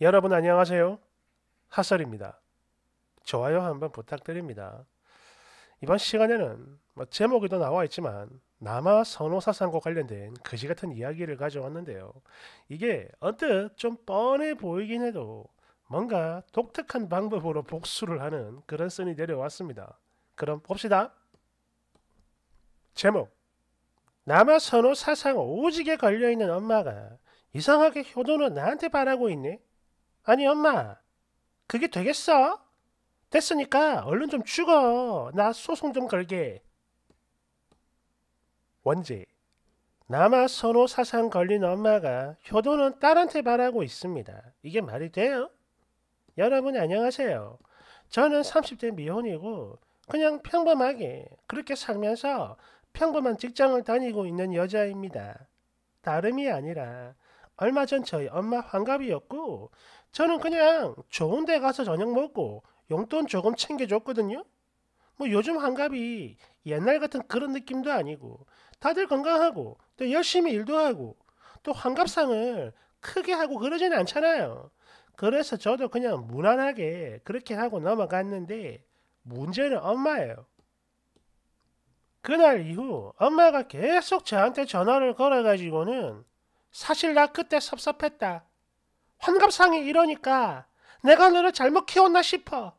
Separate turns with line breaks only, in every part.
여러분 안녕하세요. 하설입니다 좋아요 한번 부탁드립니다. 이번 시간에는 뭐 제목에도 나와 있지만 남아 선호사상과 관련된 그지 같은 이야기를 가져왔는데요. 이게 언뜻 좀 뻔해 보이긴 해도 뭔가 독특한 방법으로 복수를 하는 그런 썰이 내려왔습니다. 그럼 봅시다. 제목 남아 선호사상 오직에 걸려있는 엄마가 이상하게 효도는 나한테 바라고 있네? 아니 엄마 그게 되겠어? 됐으니까 얼른 좀 죽어. 나 소송 좀 걸게. 원지 남아 선호 사상 걸린 엄마가 효도는 딸한테 바라고 있습니다. 이게 말이 돼요? 여러분 안녕하세요. 저는 30대 미혼이고 그냥 평범하게 그렇게 살면서 평범한 직장을 다니고 있는 여자입니다. 다름이 아니라 얼마 전 저희 엄마 환갑이었고 저는 그냥 좋은 데 가서 저녁 먹고 용돈 조금 챙겨줬거든요. 뭐 요즘 환갑이 옛날 같은 그런 느낌도 아니고 다들 건강하고 또 열심히 일도 하고 또 환갑상을 크게 하고 그러진 않잖아요. 그래서 저도 그냥 무난하게 그렇게 하고 넘어갔는데 문제는 엄마예요. 그날 이후 엄마가 계속 저한테 전화를 걸어가지고는 사실 나 그때 섭섭했다. 환갑상이 이러니까 내가 너를 잘못 키웠나 싶어.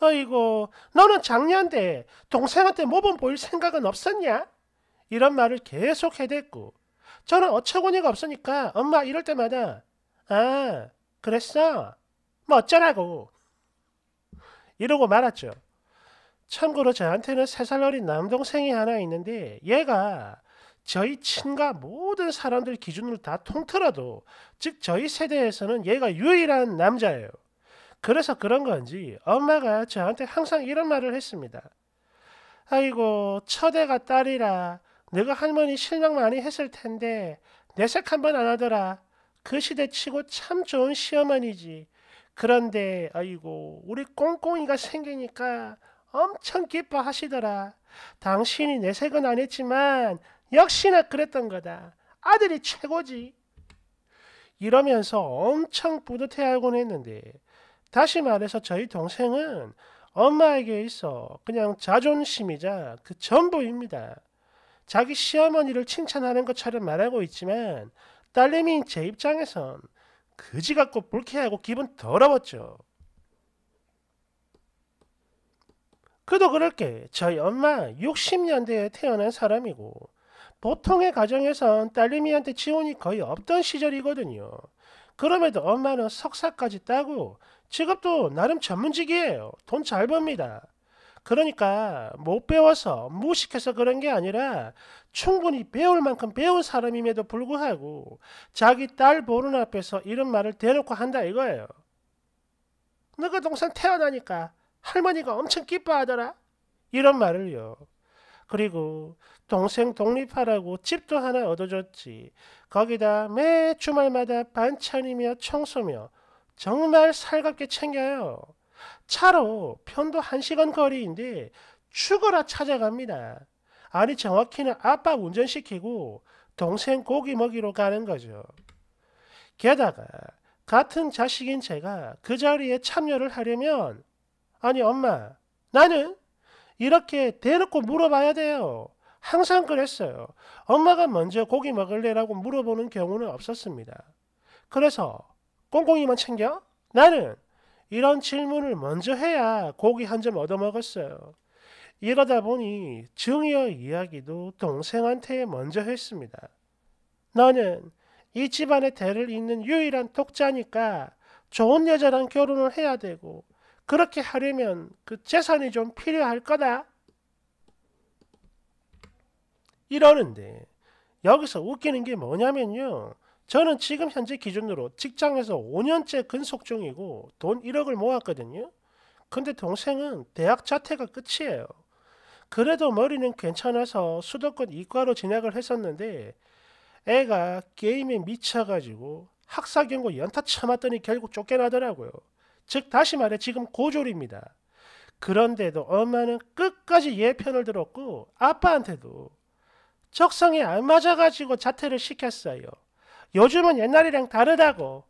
어이고, 너는 작년에 동생한테 모범 보일 생각은 없었냐? 이런 말을 계속 해댔고, 저는 어처구니가 없으니까 엄마 이럴 때마다, 아, 그랬어? 뭐 어쩌라고. 이러고 말았죠. 참고로 저한테는 세 살 어린 남동생이 하나 있는데, 얘가 저희 친가 모든 사람들 기준으로 다 통틀어도 즉 저희 세대에서는 얘가 유일한 남자예요. 그래서 그런 건지 엄마가 저한테 항상 이런 말을 했습니다. 아이고 처대가 딸이라 내가 할머니 실망 많이 했을 텐데 내색 한번 안 하더라. 그 시대치고 참 좋은 시어머니지. 그런데 아이고 우리 꽁꽁이가 생기니까 엄청 기뻐하시더라. 당신이 내색은 안 했지만 역시나 그랬던 거다. 아들이 최고지. 이러면서 엄청 뿌듯해하곤 했는데 다시 말해서 저희 동생은 엄마에게 있어 그냥 자존심이자 그 전부입니다. 자기 시어머니를 칭찬하는 것처럼 말하고 있지만 딸내미인 제 입장에선 그지 같고 불쾌하고 기분 더러웠죠. 그도 그럴게 저희 엄마 60년대에 태어난 사람이고 보통의 가정에선 딸내미한테 지원이 거의 없던 시절이거든요. 그럼에도 엄마는 석사까지 따고 직업도 나름 전문직이에요. 돈 잘 법니다. 그러니까 못 배워서 무식해서 그런 게 아니라 충분히 배울 만큼 배운 사람임에도 불구하고 자기 딸 보는 앞에서 이런 말을 대놓고 한다 이거예요. 너가 동생 태어나니까 할머니가 엄청 기뻐하더라. 이런 말을요. 그리고 동생 독립하라고 집도 하나 얻어줬지. 거기다 매 주말마다 반찬이며 청소며 정말 살갑게 챙겨요. 차로 편도 한시간 거리인데 죽어라 찾아갑니다. 아니 정확히는 아빠 운전시키고 동생 고기 먹이러 가는 거죠. 게다가 같은 자식인 제가 그 자리에 참여를 하려면 아니 엄마 나는 이렇게 대놓고 물어봐야 돼요. 항상 그랬어요. 엄마가 먼저 고기 먹을래라고 물어보는 경우는 없었습니다. 그래서 꽁꽁이만 챙겨? 나는 이런 질문을 먼저 해야 고기 한 점 얻어먹었어요. 이러다 보니 증여 이야기도 동생한테 먼저 했습니다. 너는 이 집안의 대를 잇는 유일한 독자니까 좋은 여자랑 결혼을 해야 되고 그렇게 하려면 그 재산이 좀 필요할 거다. 이러는데 여기서 웃기는 게 뭐냐면요. 저는 지금 현재 기준으로 직장에서 5년째 근속 중이고 돈 1억을 모았거든요. 근데 동생은 대학 자퇴가 끝이에요. 그래도 머리는 괜찮아서 수도권 이과로 진학을 했었는데 애가 게임에 미쳐가지고 학사 경고 연타 참았더니 결국 쫓겨나더라고요. 즉 다시 말해 지금 고졸입니다. 그런데도 엄마는 끝까지 예 편을 들었고 아빠한테도 적성에 안 맞아가지고 자퇴를 시켰어요. 요즘은 옛날이랑 다르다고.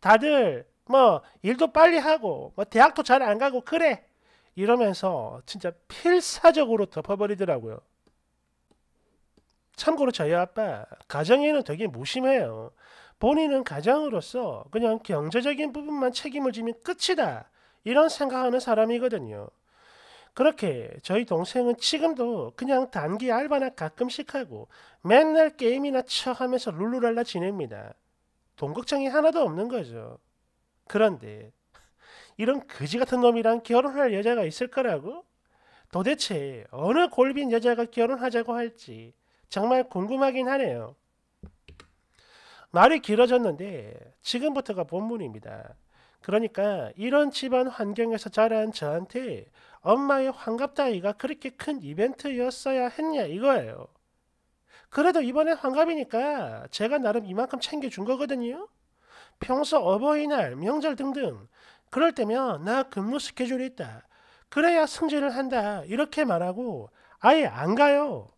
다들 뭐 일도 빨리 하고 뭐 대학도 잘 안 가고 그래 이러면서 진짜 필사적으로 덮어버리더라고요. 참고로 저희 아빠 가정에는 되게 무심해요. 본인은 가장으로서 그냥 경제적인 부분만 책임을 지면 끝이다. 이런 생각하는 사람이거든요. 그렇게 저희 동생은 지금도 그냥 단기 알바나 가끔씩 하고 맨날 게임이나 쳐하면서 룰루랄라 지냅니다. 돈 걱정이 하나도 없는 거죠. 그런데 이런 거지 같은 놈이랑 결혼할 여자가 있을 거라고? 도대체 어느 골빈 여자가 결혼하자고 할지 정말 궁금하긴 하네요. 말이 길어졌는데 지금부터가 본문입니다. 그러니까 이런 집안 환경에서 자란 저한테 엄마의 환갑다이가 그렇게 큰 이벤트였어야 했냐 이거예요. 그래도 이번에 환갑이니까 제가 나름 이만큼 챙겨준 거거든요. 평소 어버이날, 명절 등등 그럴 때면 나 근무 스케줄이 있다. 그래야 승진을 한다. 이렇게 말하고 아예 안 가요.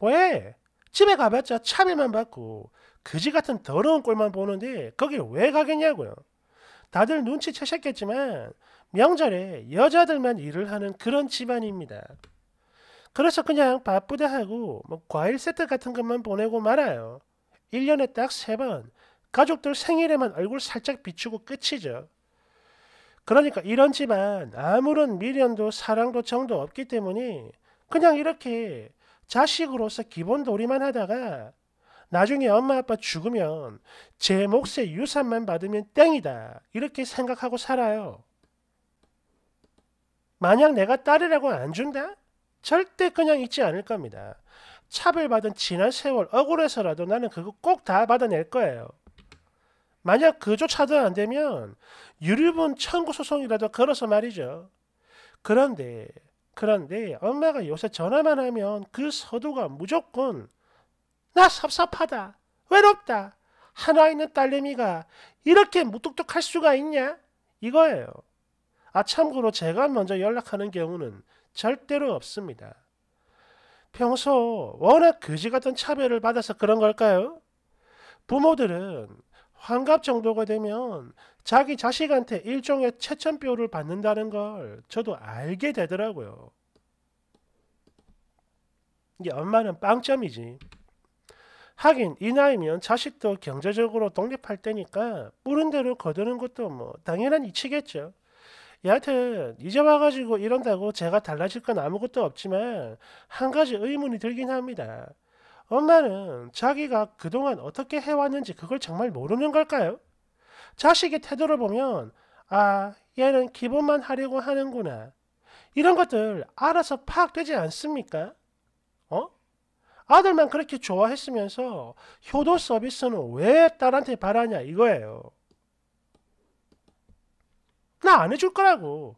왜? 집에 가봤자 차별만 받고 그지 같은 더러운 꼴만 보는데 거길 왜 가겠냐고요. 다들 눈치채셨겠지만 명절에 여자들만 일을 하는 그런 집안입니다. 그래서 그냥 바쁘다 하고 뭐 과일 세트 같은 것만 보내고 말아요. 1년에 딱 세 번 가족들 생일에만 얼굴 살짝 비추고 끝이죠. 그러니까 이런 집안 아무런 미련도 사랑도 정도 없기 때문에 그냥 이렇게 자식으로서 기본 도리만 하다가 나중에 엄마 아빠 죽으면 제 몫의 유산만 받으면 땡이다. 이렇게 생각하고 살아요. 만약 내가 딸이라고 안 준다? 절대 그냥 잊지 않을 겁니다. 차별받은 지난 세월 억울해서라도 나는 그거 꼭 다 받아낼 거예요. 만약 그조차도 안 되면 유류분 청구 소송이라도 걸어서 말이죠. 그런데 그런데 엄마가 요새 전화만 하면 그 서두가 무조건 나 섭섭하다. 외롭다. 하나 있는 딸내미가 이렇게 무뚝뚝할 수가 있냐? 이거예요. 아, 참고로 제가 먼저 연락하는 경우는 절대로 없습니다. 평소 워낙 거지 같은 차별을 받아서 그런 걸까요? 부모들은 환갑 정도가 되면 자기 자식한테 일종의 채점표를 받는다는 걸 저도 알게 되더라고요. 이게 엄마는 빵점이지. 하긴 이 나이면 자식도 경제적으로 독립할 때니까 뿌른 대로 거두는 것도 뭐 당연한 이치겠죠. 여하튼 이제 와가지고 이런다고 제가 달라질 건 아무것도 없지만 한 가지 의문이 들긴 합니다. 엄마는 자기가 그동안 어떻게 해왔는지 그걸 정말 모르는 걸까요? 자식의 태도를 보면 아 얘는 기본만 하려고 하는구나 이런 것들 알아서 파악되지 않습니까? 아들만 그렇게 좋아했으면서 효도 서비스는 왜 딸한테 바라냐 이거예요. 나 안 해줄 거라고.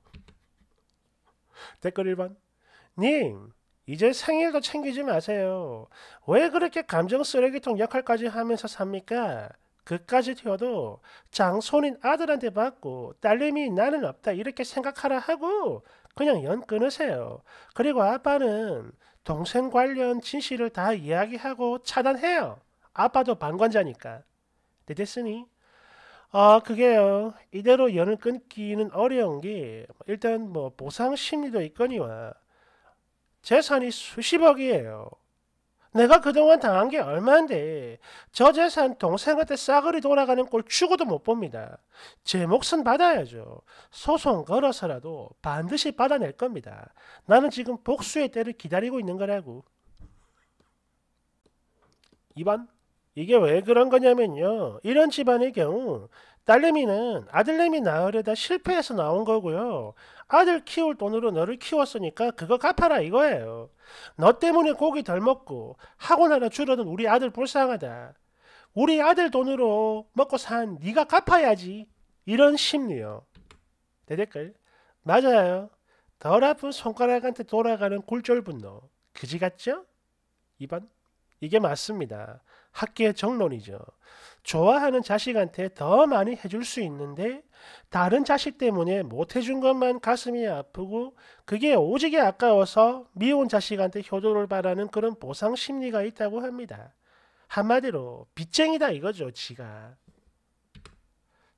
댓글 1번. 님, 이제 생일도 챙기지 마세요. 왜 그렇게 감정 쓰레기통 역할까지 하면서 삽니까? 그까지 튀어도 장손인 아들한테 받고 딸내미 나는 없다 이렇게 생각하라 하고 그냥 연 끊으세요. 그리고 아빠는 동생 관련 진실을 다 이야기하고 차단해요. 아빠도 방관자니까. 네, 됐으니? 아, 그게요. 이대로 연을 끊기는 어려운 게 뭐 일단 뭐 보상 심리도 있거니와 재산이 수십억이에요. 내가 그동안 당한 게 얼만데 저 재산 동생한테 싸그리 돌아가는 꼴 추고도 못 봅니다. 제 몫은 받아야죠. 소송 걸어서라도 반드시 받아낼 겁니다. 나는 지금 복수의 때를 기다리고 있는 거라고. 2번 이게 왜 그런 거냐면요. 이런 집안의 경우 딸내미는 아들내미 나으려다 실패해서 나온 거고요. 아들 키울 돈으로 너를 키웠으니까 그거 갚아라 이거예요. 너 때문에 고기 덜 먹고 학원 하나 줄어든 우리 아들 불쌍하다. 우리 아들 돈으로 먹고 산 네가 갚아야지. 이런 심리요. 대댓글 맞아요. 덜 아픈 손가락한테 돌아가는 굴절 분노. 그지 같죠? 2번 이게 맞습니다. 학계의 정론이죠. 좋아하는 자식한테 더 많이 해줄 수 있는데 다른 자식 때문에 못 해준 것만 가슴이 아프고 그게 오지게 아까워서 미운 자식한테 효도를 바라는 그런 보상 심리가 있다고 합니다. 한마디로 빚쟁이다 이거죠 지가.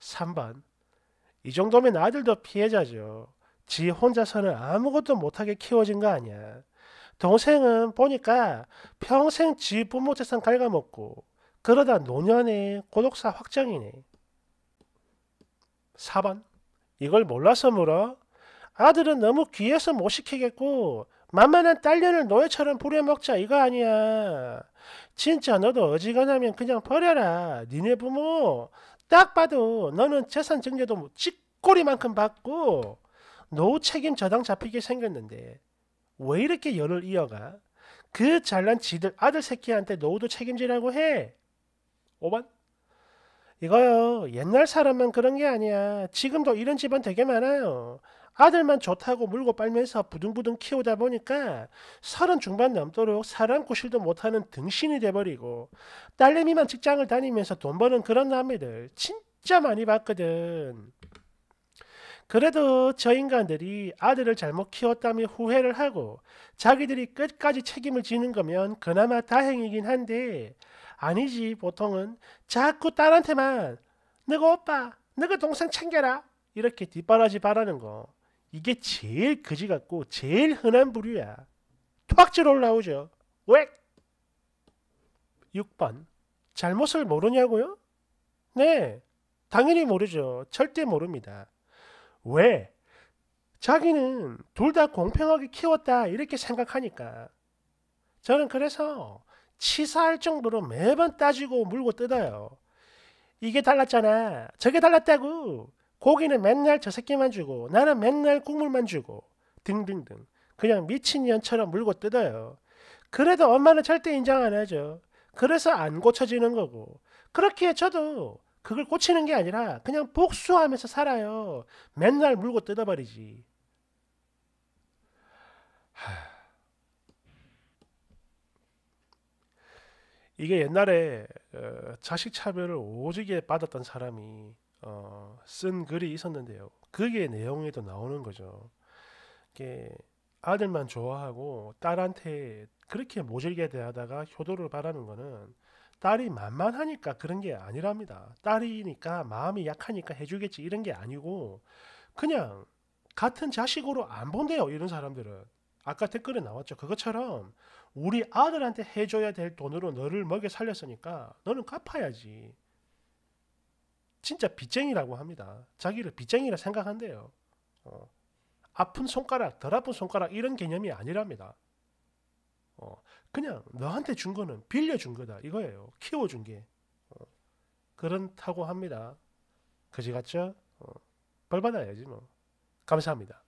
3번 이 정도면 아들도 피해자죠. 지 혼자서는 아무것도 못하게 키워진 거 아니야. 동생은 보니까 평생 지 부모 재산 갉아먹고 그러다 노년에 고독사 확정이네. 4번 이걸 몰라서 물어? 아들은 너무 귀해서 못 시키겠고 만만한 딸년을 노예처럼 부려먹자 이거 아니야. 진짜 너도 어지간하면 그냥 버려라. 니네 부모 딱 봐도 너는 재산 증여도 찌꼬리만큼 뭐 받고 노후 책임 저당 잡히게 생겼는데 왜 이렇게 연을 이어가? 그 잘난 지들 아들 새끼한테 너도 책임지라고 해. 5번. 이거요. 옛날 사람만 그런 게 아니야. 지금도 이런 집안 되게 많아요. 아들만 좋다고 물고 빨면서 부둥부둥 키우다 보니까 서른 중반 넘도록 사람 구실도 못하는 등신이 돼버리고 딸내미만 직장을 다니면서 돈 버는 그런 남매들 진짜 많이 봤거든. 그래도 저 인간들이 아들을 잘못 키웠다며 후회를 하고 자기들이 끝까지 책임을 지는 거면 그나마 다행이긴 한데 아니지 보통은 자꾸 딸한테만 너가 오빠 너가 동생 챙겨라 이렇게 뒷바라지 바라는 거 이게 제일 거지 같고 제일 흔한 부류야 툭질 올라오죠 왜? 6번 잘못을 모르냐고요? 네 당연히 모르죠 절대 모릅니다 왜? 자기는 둘 다 공평하게 키웠다 이렇게 생각하니까 저는 그래서 치사할 정도로 매번 따지고 물고 뜯어요. 이게 달랐잖아. 저게 달랐다고. 고기는 맨날 저 새끼만 주고 나는 맨날 국물만 주고 등등등. 그냥 미친 년처럼 물고 뜯어요. 그래도 엄마는 절대 인정 안 하죠. 그래서 안 고쳐지는 거고. 그렇기 저도 그걸 고치는게 아니라 그냥 복수하면서 살아요. 맨날 물고 뜯어버리지. 하... 이게 옛날에 어, 자식 차별을 오지게 받았던 사람이 어, 쓴 글이 있었는데요. 그게 내용에도 나오는 거죠. 이게 아들만 좋아하고 딸한테 그렇게 모질게 대하다가 효도를 바라는 거는 딸이 만만하니까 그런 게 아니랍니다. 딸이니까 마음이 약하니까 해주겠지 이런 게 아니고 그냥 같은 자식으로 안 본대요. 이런 사람들은. 아까 댓글에 나왔죠. 그것처럼 우리 아들한테 해줘야 될 돈으로 너를 먹여 살렸으니까 너는 갚아야지. 진짜 빚쟁이라고 합니다. 자기를 빚쟁이라 생각한대요. 어. 아픈 손가락, 덜 아픈 손가락 이런 개념이 아니랍니다. 어, 그냥 너한테 준 거는 빌려준 거다 이거예요. 키워준 게 어, 그렇다고 합니다. 그지 같죠? 어, 벌 받아야지 뭐. 감사합니다.